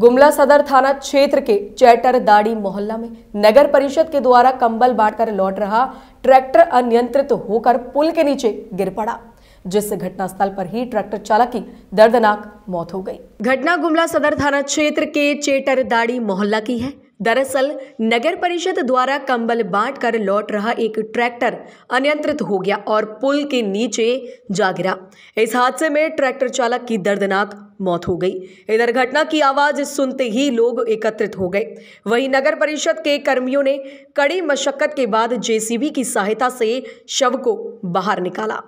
गुमला सदर थाना क्षेत्र के चैटर दाड़ी मोहल्ला में नगर परिषद के द्वारा कंबल बांटकर लौट रहा ट्रैक्टर अनियंत्रित होकर पुल के नीचे गिर पड़ा जिससे घटनास्थल पर ही ट्रैक्टर चालक की दर्दनाक मौत हो गई घटना गुमला सदर थाना क्षेत्र के चेटर दाड़ी मोहल्ला की है दरअसल नगर परिषद द्वारा कंबल बांट कर लौट रहा एक ट्रैक्टर अनियंत्रित हो गया और पुल के नीचे जा गिरा इस हादसे में ट्रैक्टर चालक की दर्दनाक मौत हो गई इधर घटना की आवाज सुनते ही लोग एकत्रित हो गए वहीं नगर परिषद के कर्मियों ने कड़ी मशक्कत के बाद जेसीबी की सहायता से शव को बाहर निकाला